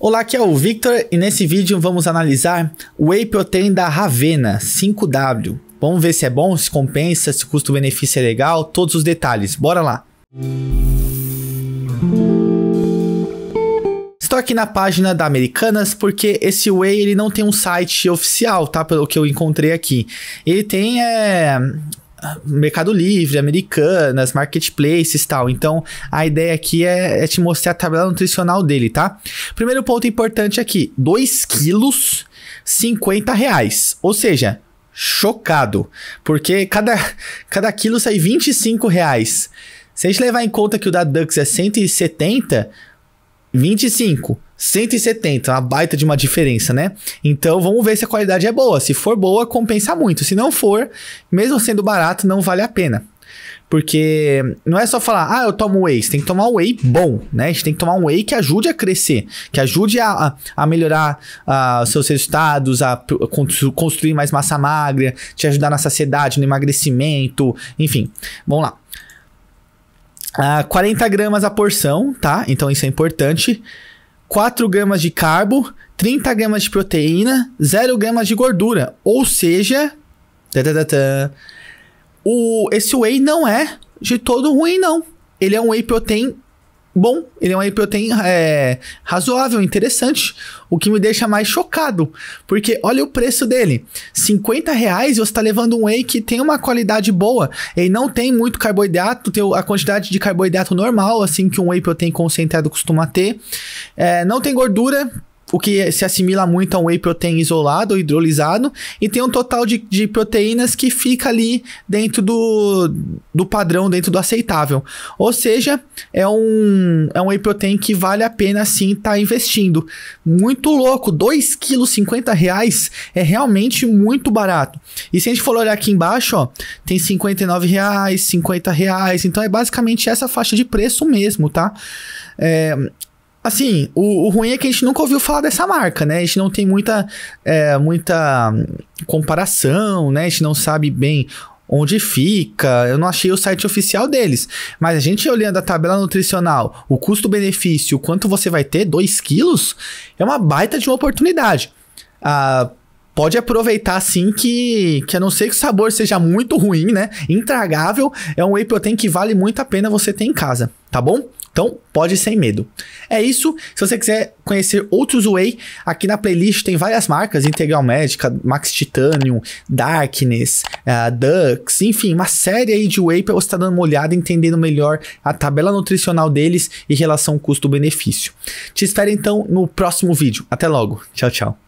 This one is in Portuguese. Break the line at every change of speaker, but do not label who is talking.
Olá, aqui é o Victor e nesse vídeo vamos analisar o Whey Protein da Ravena 5W. Vamos ver se é bom, se compensa, se custo-benefício é legal, todos os detalhes. Bora lá! Estou aqui na página da Americanas porque esse Whey ele não tem um site oficial, tá? Pelo que eu encontrei aqui. Ele tem é, Mercado Livre, Americanas, Marketplaces tal. Então, a ideia aqui é, é, te mostrar a tabela nutricional dele, tá? Primeiro ponto importante aqui: 2 quilos, 50 reais. Ou seja, chocado. Porque cada, cada quilo sai 25 reais. Se a gente levar em conta que o da Dux é 170, 25. 170, uma baita de uma diferença, né? Então vamos ver se a qualidade é boa. Se for boa, compensa muito. Se não for, mesmo sendo barato, não vale a pena. Porque não é só falar, ah, eu tomo whey. Você tem que tomar um whey bom, né? A gente tem que tomar um whey que ajude a crescer, que ajude a, a, a melhorar a, seus resultados, a, construir mais massa magra, te ajudar na saciedade, no emagrecimento, enfim. Vamos lá. Ah, 40 gramas a porção, tá? Então isso é importante. 4 gramas de carbo, 30 gramas de proteína, 0 gramas de gordura. Ou seja, o, esse whey não é de todo ruim, não. Ele é um whey protein bom, ele é um iProtein é, razoável, interessante, o que me deixa mais chocado, porque olha o preço dele, 50 reais você está levando um whey que tem uma qualidade boa, ele não tem muito carboidrato, tem a quantidade de carboidrato normal, assim que um whey protein concentrado costuma ter, é, não tem gordura, o que se assimila muito a um whey protein isolado ou hidrolisado, e tem um total de, de proteínas que fica ali dentro do, do padrão, dentro do aceitável. Ou seja, é um, é um whey protein que vale a pena sim estar tá investindo. Muito louco, 2,50 reais é realmente muito barato. E se a gente for olhar aqui embaixo, ó, tem 59 reais, 50 reais, então é basicamente essa faixa de preço mesmo, tá? É, Assim, o, o, ruim é que a gente nunca ouviu falar dessa marca, né? A gente não tem muita, é, muita hum, comparação, né? A gente não sabe bem onde fica. Eu não achei o site oficial deles. Mas a gente olhando a tabela nutricional, o custo-benefício, o quanto você vai ter, 2 quilos, é uma baita de uma oportunidade. Ah, pode aproveitar assim que, que a não ser que o sabor seja muito ruim, né? Intragável, é um whey protein que vale muito a pena você ter em casa, tá bom? Então, pode sem medo. É isso. Se você quiser conhecer outros Whey, aqui na playlist tem várias marcas: Integral Médica, Max Titanium, Darkness, uh, Dux, enfim, uma série aí de Whey para você estar tá dando uma olhada, entendendo melhor a tabela nutricional deles e relação custo-benefício. Te espero então no próximo vídeo. Até logo. Tchau, tchau.